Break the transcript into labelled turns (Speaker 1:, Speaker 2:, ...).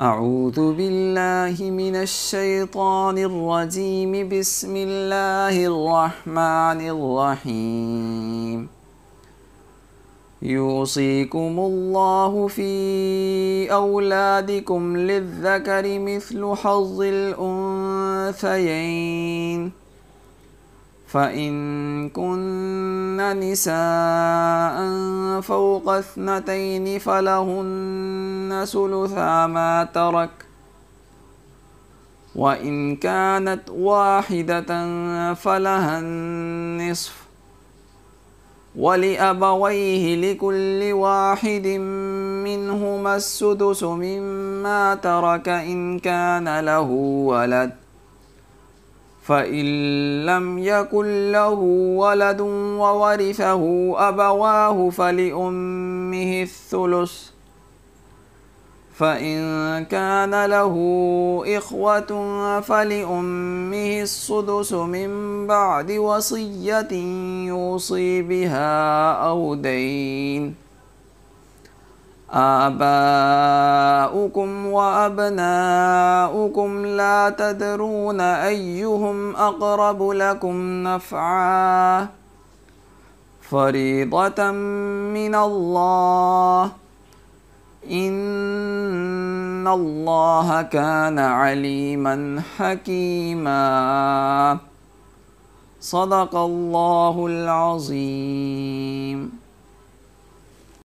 Speaker 1: أعوذ بالله من الشيطان الرجيم بسم الله الرحمن الرحيم يوصيكم الله في أولادكم للذكر مثل حظ الأنثيين فإن كن نساء فوق اثنتين فلهن ثلثا ما ترك وإن كانت واحدة فلها النصف ولأبويه لكل واحد منهما السدس مما ترك إن كان له ولد فإن لم يكن له ولد وورثه أبواه فلأمه الثلث فإن كان له إخوة فلأمه السدس من بعد وصية يوصي بها أو دين آباؤكم وأبناؤكم لا تدرون أيهم أقرب لكم نفعا
Speaker 2: فريضة
Speaker 1: من الله إن الله كان عليما حكيما صدق الله العظيم